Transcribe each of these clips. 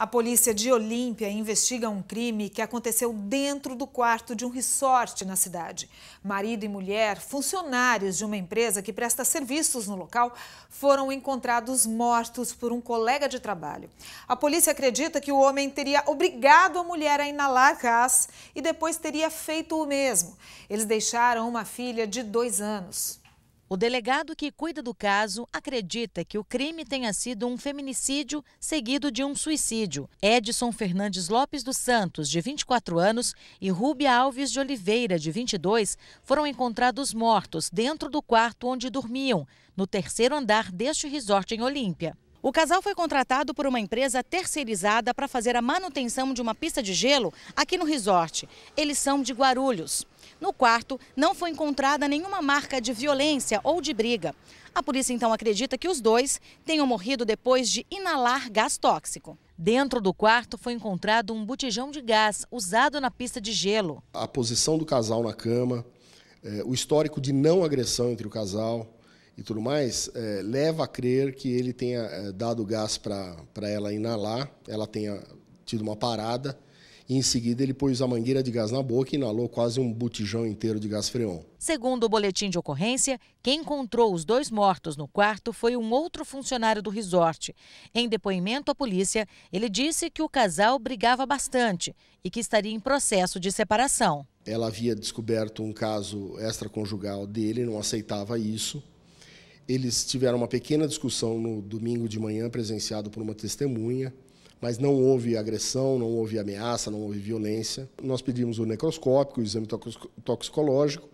A polícia de Olímpia investiga um crime que aconteceu dentro do quarto de um resort na cidade. Marido e mulher, funcionários de uma empresa que presta serviços no local, foram encontrados mortos por um colega de trabalho. A polícia acredita que o homem teria obrigado a mulher a inalar gás e depois teria feito o mesmo. Eles deixaram uma filha de dois anos. O delegado que cuida do caso acredita que o crime tenha sido um feminicídio seguido de um suicídio. Edson Fernandes Lopes dos Santos, de 24 anos, e Rúbia Alves de Oliveira, de 22, foram encontrados mortos dentro do quarto onde dormiam, no terceiro andar deste resort em Olímpia. O casal foi contratado por uma empresa terceirizada para fazer a manutenção de uma pista de gelo aqui no resort. Eles são de Guarulhos. No quarto, não foi encontrada nenhuma marca de violência ou de briga. A polícia então acredita que os dois tenham morrido depois de inalar gás tóxico. Dentro do quarto foi encontrado um botijão de gás usado na pista de gelo. A posição do casal na cama, eh, o histórico de não agressão entre o casal, e tudo mais, é, leva a crer que ele tenha é, dado gás para ela inalar, ela tenha tido uma parada, e em seguida ele pôs a mangueira de gás na boca e inalou quase um botijão inteiro de gás freon. Segundo o boletim de ocorrência, quem encontrou os dois mortos no quarto foi um outro funcionário do resort. Em depoimento à polícia, ele disse que o casal brigava bastante e que estaria em processo de separação. Ela havia descoberto um caso extraconjugal dele, não aceitava isso eles tiveram uma pequena discussão no domingo de manhã, presenciado por uma testemunha, mas não houve agressão, não houve ameaça, não houve violência. Nós pedimos o necroscópico, o exame toxicológico,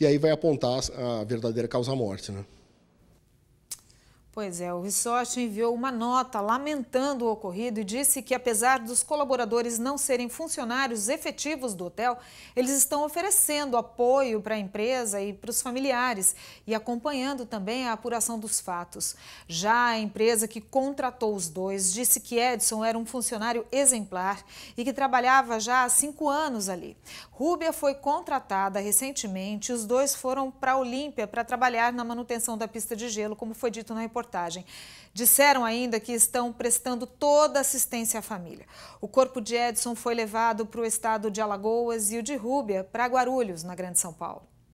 e aí vai apontar a verdadeira causa-morte. Né? Pois é, o Rissorte enviou uma nota lamentando o ocorrido e disse que, apesar dos colaboradores não serem funcionários efetivos do hotel, eles estão oferecendo apoio para a empresa e para os familiares e acompanhando também a apuração dos fatos. Já a empresa que contratou os dois disse que Edson era um funcionário exemplar e que trabalhava já há cinco anos ali. Rúbia foi contratada recentemente e os dois foram para a Olímpia para trabalhar na manutenção da pista de gelo, como foi dito na reportagem reportagem. Disseram ainda que estão prestando toda assistência à família. O corpo de Edson foi levado para o estado de Alagoas e o de Rúbia para Guarulhos, na Grande São Paulo.